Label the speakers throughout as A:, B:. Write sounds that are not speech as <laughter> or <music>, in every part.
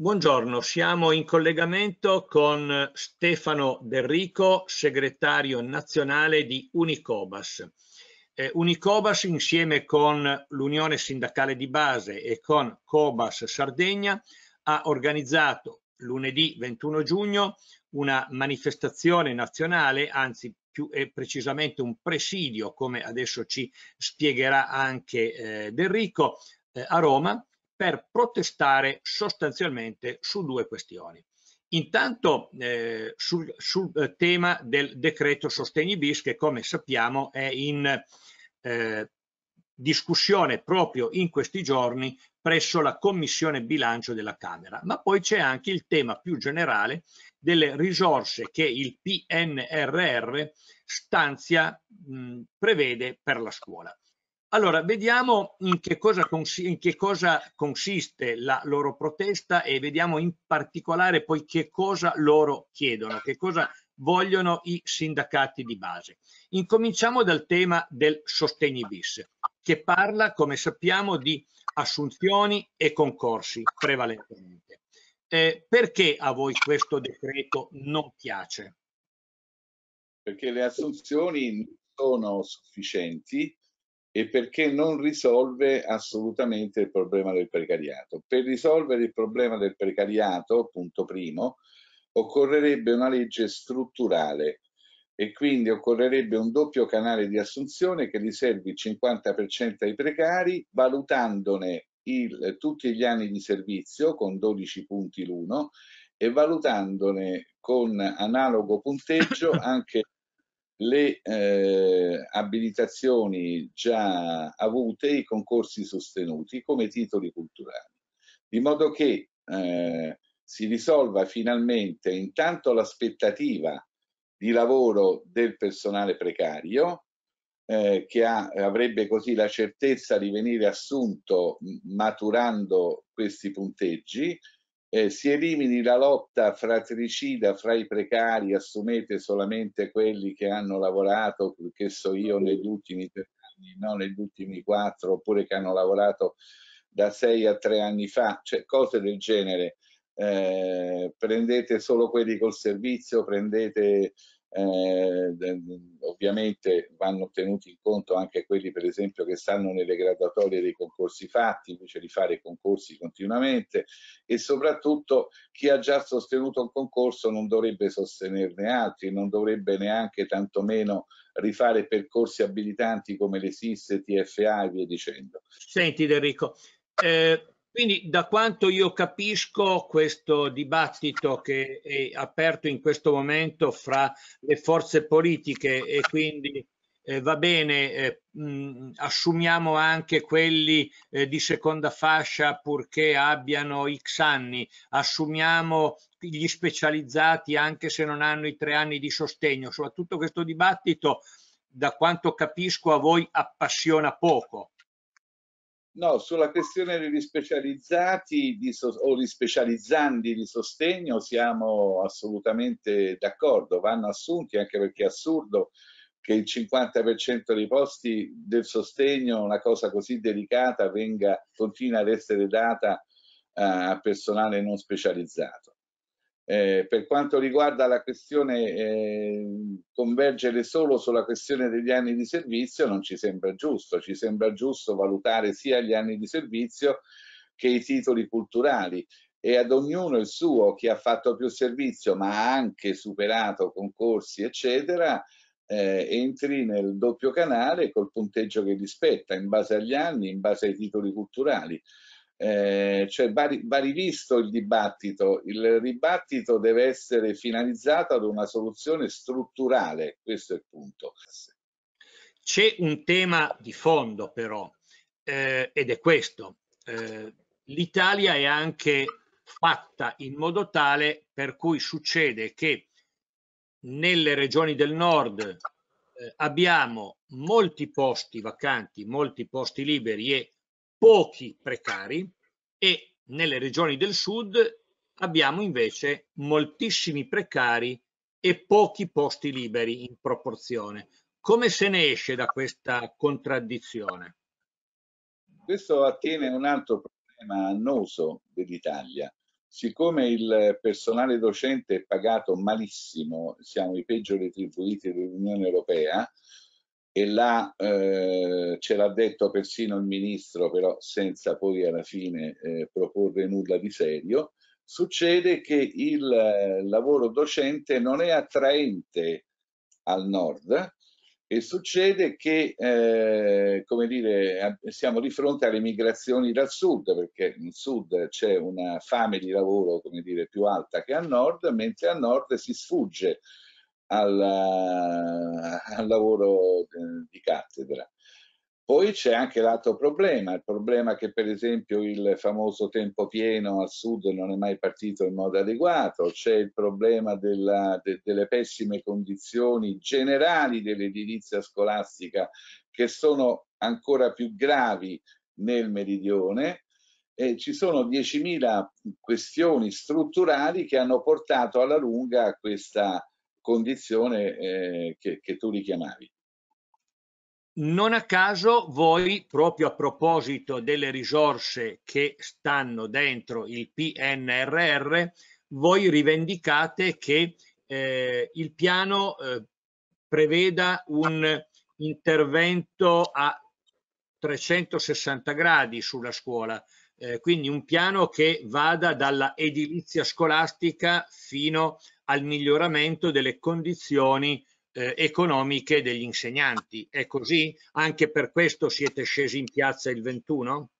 A: Buongiorno, siamo in collegamento con Stefano Derrico, segretario nazionale di Unicobas. Eh, Unicobas insieme con l'Unione Sindacale di Base e con Cobas Sardegna ha organizzato lunedì 21 giugno una manifestazione nazionale, anzi più eh, precisamente un presidio, come adesso ci spiegherà anche eh, Derrico, eh, a Roma per protestare sostanzialmente su due questioni. Intanto eh, sul, sul, eh, tema del decreto sostegni bis che come sappiamo è in eh, discussione proprio in questi giorni presso la Commissione bilancio della Camera, ma poi c'è anche il tema più generale delle risorse che il PNRR stanzia, mh, prevede per la scuola. Allora, vediamo in che, in che cosa, consiste la loro protesta e vediamo in particolare poi che cosa loro chiedono, che cosa vogliono i sindacati di base. Incominciamo dal tema del sostegni bis, che parla, come sappiamo, di assunzioni e concorsi prevalentemente. Eh, perché a voi questo decreto non piace? Perché le
B: assunzioni non sono sufficienti e perché non risolve assolutamente il problema del precariato. Per risolvere il problema del precariato, punto primo, occorrerebbe una legge strutturale e quindi occorrerebbe un doppio canale di assunzione che riservi il 50% ai precari, valutandone il, tutti gli anni di servizio con 12 punti l'uno e valutandone con analogo punteggio <coughs> anche le eh, abilitazioni già avute, i concorsi sostenuti come titoli culturali, di modo che eh, si risolva finalmente intanto l'aspettativa di lavoro del personale precario eh, che ha, avrebbe così la certezza di venire assunto maturando questi punteggi eh, si elimini la lotta fratricida fra i precari, assumete solamente quelli che hanno lavorato, che so io, negli ultimi tre anni, non negli ultimi quattro, oppure che hanno lavorato da sei a tre anni fa, cioè cose del genere. Eh, prendete solo quelli col servizio, prendete eh, ovviamente vanno tenuti in conto anche quelli per esempio che stanno nelle graduatorie dei concorsi fatti invece di fare concorsi continuamente e soprattutto chi ha già sostenuto un concorso non dovrebbe sostenerne altri non dovrebbe neanche tantomeno rifare percorsi abilitanti come le SIS, TFA e via dicendo.
A: Senti Enrico, eh, quindi da quanto io capisco questo dibattito che è aperto in questo momento fra le forze politiche e quindi eh, va bene, eh, mh, assumiamo anche quelli eh, di seconda fascia purché abbiano X anni, assumiamo gli specializzati anche se non hanno i tre anni di sostegno, soprattutto questo dibattito da quanto capisco a voi appassiona poco.
B: No, sulla questione degli specializzati di so, o gli specializzandi di sostegno siamo assolutamente d'accordo, vanno assunti anche perché è assurdo che il 50% dei posti del sostegno, una cosa così delicata, venga, continua ad essere data a personale non specializzato. Eh, per quanto riguarda la questione eh, convergere solo sulla questione degli anni di servizio non ci sembra giusto, ci sembra giusto valutare sia gli anni di servizio che i titoli culturali e ad ognuno il suo, chi ha fatto più servizio ma ha anche superato concorsi eccetera eh, entri nel doppio canale col punteggio che gli spetta in base agli anni, in base ai titoli culturali. Eh, cioè va, va, rivisto il dibattito, il dibattito deve essere finalizzato ad una soluzione strutturale, questo è il punto.
A: C'è un tema di fondo però, eh, ed è questo. Eh, L'Italia è anche fatta in modo tale per cui succede che nelle regioni del nord eh, abbiamo molti posti vacanti, molti posti liberi e pochi precari e nelle regioni del sud abbiamo invece moltissimi precari e pochi posti liberi in proporzione. Come se ne esce da questa contraddizione?
B: Questo attiene a un altro problema annoso dell'Italia. Siccome il personale docente è pagato malissimo, siamo i peggio retribuiti dell'Unione Europea, e là eh, ce l'ha detto persino il ministro, però senza poi alla fine eh, proporre nulla di serio, succede che il eh, lavoro docente non è attraente al nord e succede che, eh, come dire, siamo di fronte alle migrazioni dal sud, perché in sud c'è una fame di lavoro, come dire, più alta che al nord, mentre al nord si sfugge alla, eh, al lavoro di cattedra. Poi c'è anche l'altro problema, il problema che per esempio il famoso tempo pieno al sud non è mai partito in modo adeguato, c'è il problema della, de, delle pessime condizioni generali dell'edilizia scolastica che sono ancora più gravi nel meridione, e ci sono 10.000 questioni strutturali che hanno portato alla lunga a questa condizione eh, che, che tu richiamavi.
A: Non a caso voi, proprio a proposito delle risorse che stanno dentro il PNRR, voi rivendicate che eh, il piano eh, preveda un intervento a 360 gradi sulla scuola, eh, quindi un piano che vada dalla edilizia scolastica fino al miglioramento delle condizioni eh, economiche degli insegnanti. È così? Anche per questo siete scesi in piazza il 21?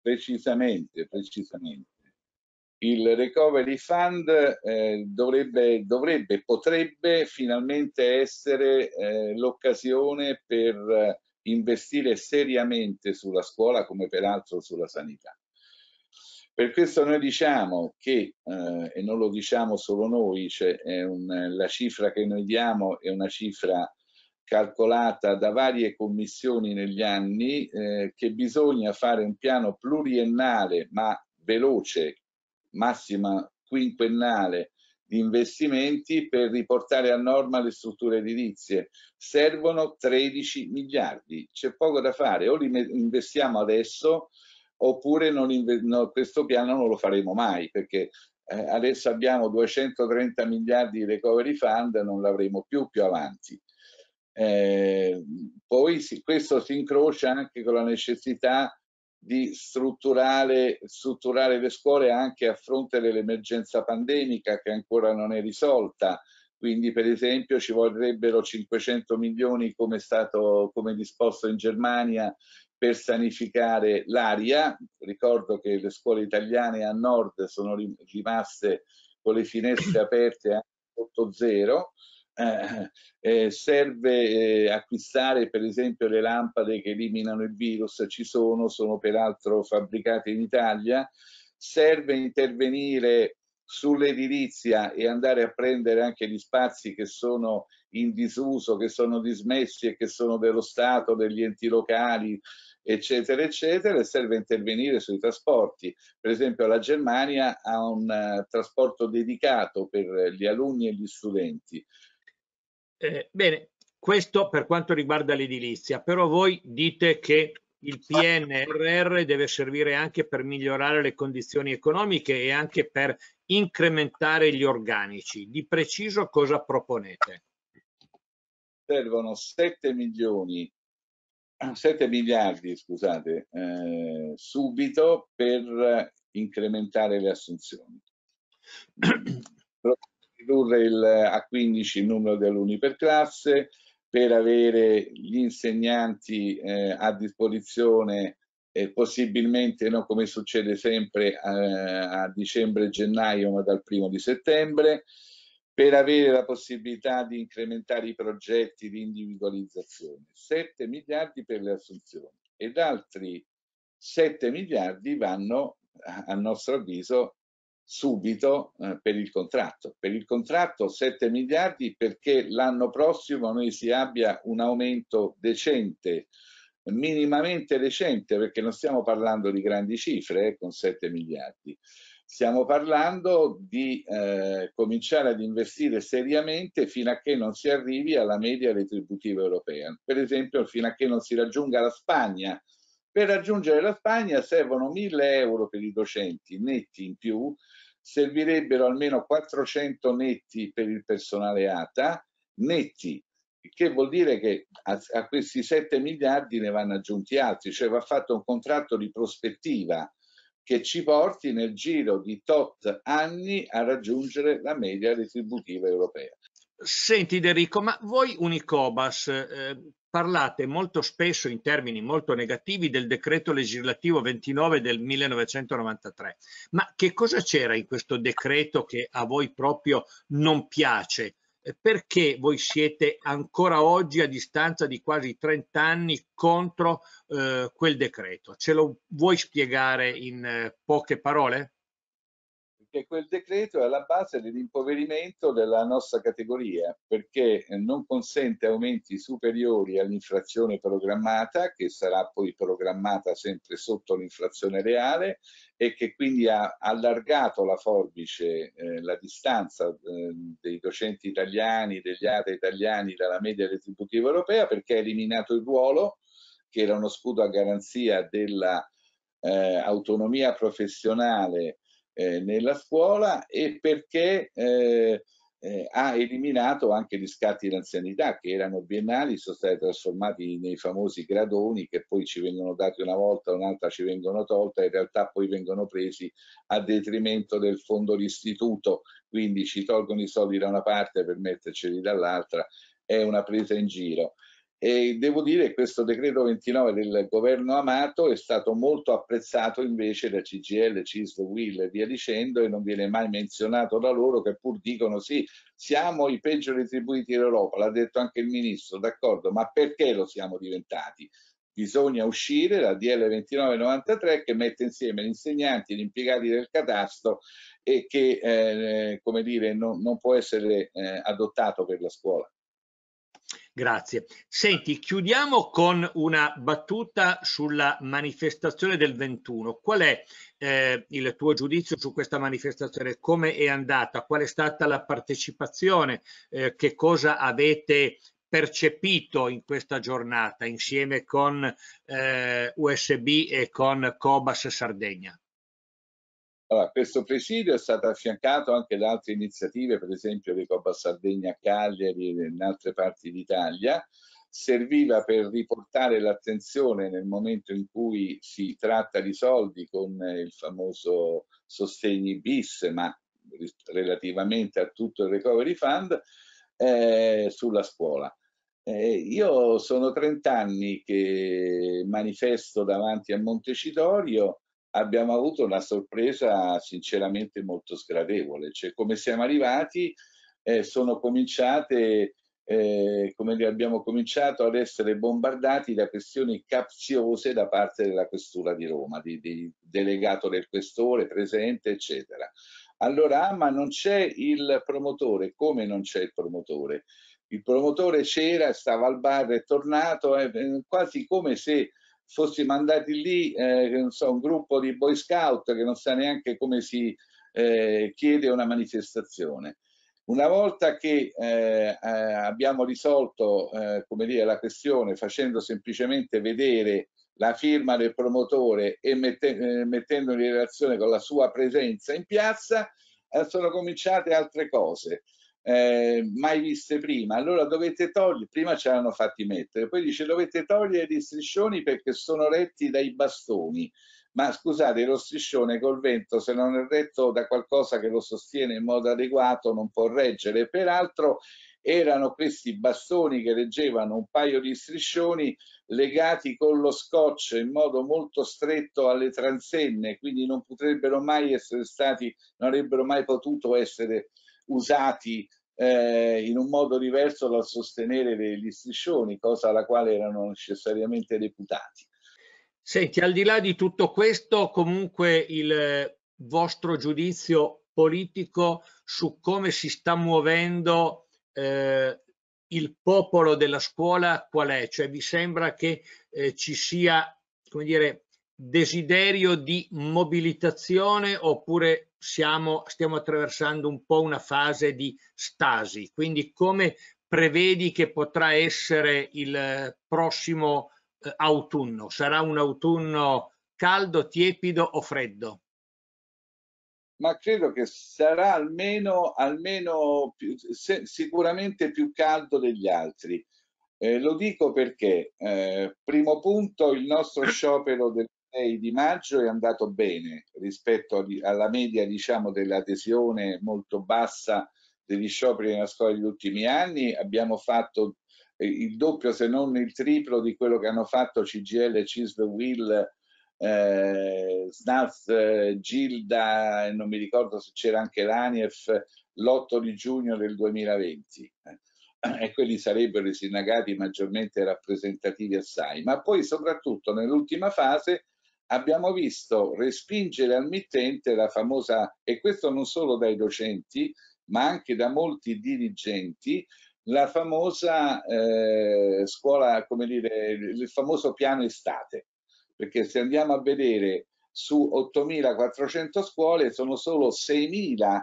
B: Precisamente, precisamente. Il Recovery Fund eh, dovrebbe, dovrebbe, potrebbe finalmente essere eh, l'occasione per eh, investire seriamente sulla scuola come peraltro sulla sanità. Per questo noi diciamo che, eh, e non lo diciamo solo noi, cioè un, la cifra che noi diamo è una cifra calcolata da varie commissioni negli anni, eh, che bisogna fare un piano pluriennale ma veloce, massima quinquennale, di investimenti per riportare a norma le strutture edilizie. Servono 13 miliardi, c'è poco da fare, o li investiamo adesso oppure non no, questo piano non lo faremo mai perché eh, adesso abbiamo 230 miliardi di recovery fund, non l'avremo più più avanti. Eh, poi sì, questo si incrocia anche con la necessità di strutturare, strutturare le scuole anche a fronte dell'emergenza pandemica che ancora non è risolta. Quindi per esempio ci vorrebbero 500 milioni come è stato come disposto in Germania per sanificare l'aria. Ricordo che le scuole italiane a nord sono rimaste con le finestre aperte a 8 zero. Eh, eh, serve eh, acquistare per esempio le lampade che eliminano il virus, ci sono, sono peraltro fabbricate in Italia, serve intervenire sull'edilizia e andare a prendere anche gli spazi che sono in disuso, che sono dismessi e che sono dello Stato, degli enti locali, eccetera, eccetera, e serve intervenire sui trasporti. Per esempio la Germania ha un uh, trasporto dedicato per gli alunni e gli studenti.
A: Eh, bene, questo per quanto riguarda l'edilizia, però voi dite che il PNRR deve servire anche per migliorare le condizioni economiche e anche per incrementare gli organici. Di preciso cosa proponete?
B: Servono 7 milioni 7 miliardi, scusate, eh, subito per eh, incrementare le assunzioni. <clears throat> ridurre il, eh, a 15 il numero di alunni per classe, per avere gli insegnanti eh, a disposizione eh, possibilmente, non come succede sempre, a, eh, a dicembre gennaio, ma dal primo di settembre, per avere la possibilità di incrementare i progetti di individualizzazione, 7 miliardi per le assunzioni ed altri 7 miliardi vanno a nostro avviso subito eh, per il contratto. Per il contratto 7 miliardi perché l'anno prossimo noi si abbia un aumento decente, minimamente decente, perché non stiamo parlando di grandi cifre eh, con 7 miliardi. Stiamo parlando di eh, cominciare ad investire seriamente fino a che non si arrivi alla media retributiva europea, per esempio fino a che non si raggiunga la Spagna. Per raggiungere la Spagna servono 1000 euro per i docenti netti in più, servirebbero almeno 400 netti per il personale ATA, netti, che vuol dire che a, a questi 7 miliardi ne vanno aggiunti altri, cioè va fatto un contratto di prospettiva che ci porti nel giro di tot anni a raggiungere la media retributiva europea.
A: Senti Enrico, ma voi Unicobas eh, parlate molto spesso in termini molto negativi del decreto legislativo 29 del 1993, ma che cosa c'era in questo decreto che a voi proprio non piace? Eh, perché voi siete ancora oggi a distanza di quasi 30 anni contro eh, quel decreto? Ce lo vuoi spiegare in eh, poche parole?
B: che quel decreto è alla base dell'impoverimento della nostra categoria perché non consente aumenti superiori all'inflazione programmata che sarà poi programmata sempre sotto l'inflazione reale e che quindi ha allargato la forbice, eh, la distanza eh, dei docenti italiani, degli ATA italiani dalla media retributiva europea perché ha eliminato il ruolo che era uno scudo a garanzia della eh, autonomia professionale eh, nella scuola e perché eh, eh, ha eliminato anche gli scatti d'anzianità che erano biennali, sono stati trasformati nei famosi gradoni che poi ci vengono dati una volta, un'altra ci vengono tolta, in realtà poi vengono presi a detrimento del fondo d'istituto, quindi ci tolgono i soldi da una parte per metterceli dall'altra, è una presa in giro. E devo dire che questo decreto 29 del governo Amato è stato molto apprezzato invece da CGL, CISL, WIL e via dicendo e non viene mai menzionato da loro che pur dicono sì, siamo i peggio retribuiti d'Europa, l'ha detto anche il ministro, d'accordo, ma perché lo siamo diventati? Bisogna uscire la DL 2993 che mette insieme gli insegnanti, gli impiegati del catastro e che eh, come dire, non, non può essere eh, adottato per la scuola.
A: Grazie. Senti, chiudiamo con una battuta sulla manifestazione del 21. Qual è eh, il tuo giudizio su questa manifestazione? Come è andata? Qual è stata la partecipazione? Eh, che cosa avete percepito in questa giornata insieme con eh, USB e con Cobas Sardegna?
B: Allora, questo presidio è stato affiancato anche da altre iniziative, per esempio di Coppa Sardegna a Cagliari e in altre parti d'Italia, serviva per riportare l'attenzione nel momento in cui si tratta di soldi con il famoso sostegni bis, ma relativamente a tutto il recovery fund, eh, sulla scuola. Eh, io sono 30 anni che manifesto davanti a Montecitorio abbiamo avuto una sorpresa sinceramente molto sgradevole, cioè come siamo arrivati eh, sono cominciate eh, come abbiamo cominciato ad essere bombardati da questioni capziose da parte della questura di Roma, di, di delegato del questore presente, eccetera. Allora, ah, ma non c'è il promotore, come non c'è il promotore? Il promotore c'era, stava al bar, è tornato, è eh, quasi come se fossi mandati lì, eh, so, un gruppo di boy scout che non sa neanche come si eh, chiede una manifestazione. Una volta che eh, eh abbiamo risolto eh, dire, la questione facendo semplicemente vedere la firma del promotore e mette, eh, mettendo in relazione con la sua presenza in piazza, sono cominciate altre cose eh, mai viste prima. Allora dovete togliere, prima ce l'hanno fatti mettere, poi dice dovete togliere gli striscioni perché sono retti dai bastoni. Ma scusate, lo striscione col vento, se non è retto da qualcosa che lo sostiene in modo adeguato, non può reggere. Peraltro erano questi bastoni che reggevano un paio di striscioni legati con lo scotch in modo molto stretto alle transenne, quindi non potrebbero mai essere stati, non avrebbero mai potuto essere usati eh, in un modo diverso dal sostenere gli striscioni, cosa alla quale erano necessariamente deputati.
A: Senti, al di là di tutto questo, comunque il eh, vostro giudizio politico su come si sta muovendo eh, il popolo della scuola qual è? Cioè vi sembra che eh, ci sia, come dire, desiderio di mobilitazione oppure siamo, stiamo attraversando un po' una fase di stasi, quindi come prevedi che potrà essere il eh, prossimo eh, autunno? Sarà un autunno caldo, tiepido o freddo?
B: Ma credo che sarà almeno, almeno più, se, sicuramente più caldo degli altri. Eh, lo dico perché, eh, primo punto, il nostro sciopero del 6 di maggio è andato bene rispetto alla media diciamo, dell'adesione molto bassa degli scioperi nella scuola degli ultimi anni, abbiamo fatto eh, il doppio se non il triplo di quello che hanno fatto CGL, CISV, WIL, eh, SNAF, Gilda e non mi ricordo se c'era anche l'ANIEF, l'8 di giugno del 2020 eh, <clears throat> e quelli sarebbero i sindacati maggiormente rappresentativi assai, ma poi soprattutto nell'ultima fase abbiamo visto respingere al mittente la famosa, e questo non solo dai docenti, ma anche da molti dirigenti, la famosa eh, scuola, come dire, il famoso piano estate, perché se andiamo a vedere su 8.400 scuole sono solo 6.000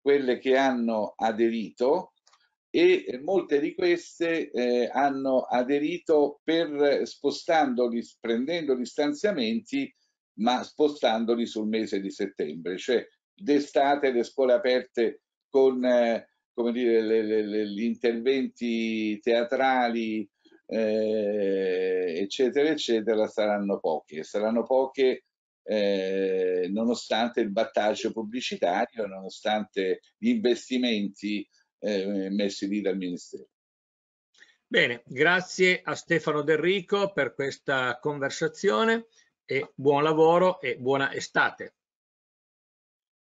B: quelle che hanno aderito e molte di queste eh, hanno aderito per spostandoli, prendendo gli stanziamenti, ma spostandoli sul mese di settembre, cioè d'estate le scuole aperte con eh, come dire, le, le, le, gli interventi teatrali, eh, eccetera, eccetera, saranno poche, saranno poche eh, nonostante il battaggio pubblicitario, nonostante gli investimenti eh, messi lì dal Ministero.
A: Bene, grazie a Stefano Del Rico per questa conversazione e buon lavoro e buona estate.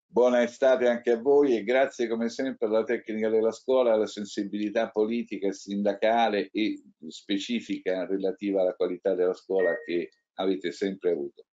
B: Buona estate anche a voi e grazie come sempre alla tecnica della scuola, alla sensibilità politica e sindacale e
A: specifica relativa alla qualità della scuola che avete sempre avuto.